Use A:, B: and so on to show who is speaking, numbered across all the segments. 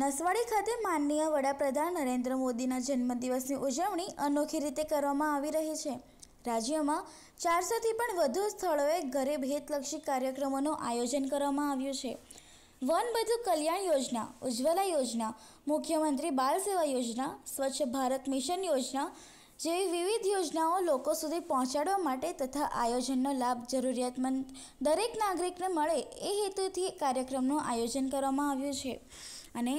A: નસવાડી ખાતે માનનીય વડાપ્રધાન નરેન્દ્ર મોદીના જન્મદિવસની ઉજવણી અનોખી રીતે કરવામાં આવી રહી છે રાજ્યમાં ચારસોથી પણ વધુ સ્થળોએ ઘરે હિતલક્ષી કાર્યક્રમોનું આયોજન કરવામાં આવ્યું છે વન બધુ કલ્યાણ યોજના ઉજ્જવલા યોજના મુખ્યમંત્રી બાલ સેવા યોજના સ્વચ્છ ભારત મિશન યોજના જેવી વિવિધ યોજનાઓ લોકો સુધી પહોંચાડવા માટે તથા આયોજનનો લાભ જરૂરિયાતમંદ દરેક નાગરિકને મળે એ હેતુથી કાર્યક્રમનું આયોજન કરવામાં આવ્યું છે અને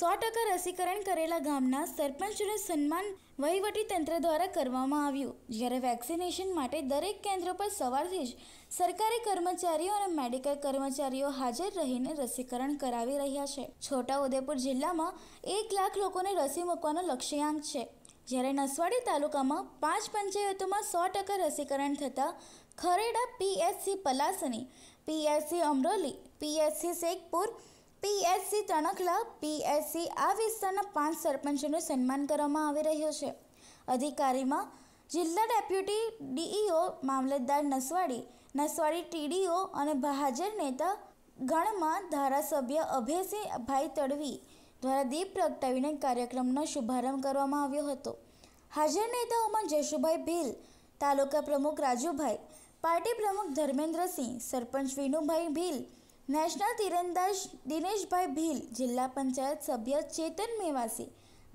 A: સો ટકા રસીકરણ કરેલા ગામના સરપંચનું સન્માન વહીવટી તંત્ર દ્વારા કરવામાં આવ્યું જ્યારે વેક્સિનેશન માટે દરેક કેન્દ્ર પર સવારથી જ સરકારી કર્મચારીઓ અને મેડિકલ કર્મચારીઓ હાજર રહીને રસીકરણ કરાવી રહ્યા છે છોટાઉદેપુર જિલ્લામાં એક લાખ લોકોને રસી મૂકવાનો લક્ષ્યાંક છે જ્યારે નસવાડી તાલુકામાં પાંચ પંચાયતોમાં સો ટકા રસીકરણ થતાં ખરેડા પીએચસી પલાસની PHC Amroli PHC Shekhpur PHC Tankhala PHC આ વિસ્તારના પાંચ સરપંચોનું સન્માન કરવામાં આવી રહ્યું છે અધિકારીમાં જિલ્લા ડેપ્યુટી ડીઈઓ મામલતદાર નસવાડી નસવાડી ટીડીઓ અને હાજર નેતા ગણમાં ધારાસભ્ય ભાઈ તડવી દ્વારા દીપ પ્રગટાવીને કાર્યક્રમનો શુભારંભ કરવામાં આવ્યો હતો હાજર નેતાઓમાં જશુભાઈ ભીલ તાલુકા પ્રમુખ રાજુભાઈ પાર્ટી પ્રમુખ ધર્મેન્દ્રસિંહ સરપંચ વિનુભાઈ ભીલ નેશનલ તીરંદાજ દિનેશભાઈ ભીલ જિલ્લા પંચાયત સભ્ય ચેતન મેવાસી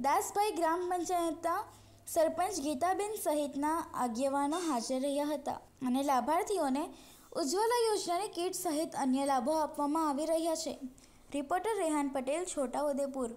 A: દાસભાઈ ગ્રામ પંચાયતના સરપંચ ગીતાબેન સહિતના આગેવાનો હાજર રહ્યા હતા અને લાભાર્થીઓને ઉજ્જવલા યોજનાની કીટ સહિત અન્ય લાભો આપવામાં આવી રહ્યા છે રિપોર્ટર રેહાન પટેલ છોટાઉદેપુર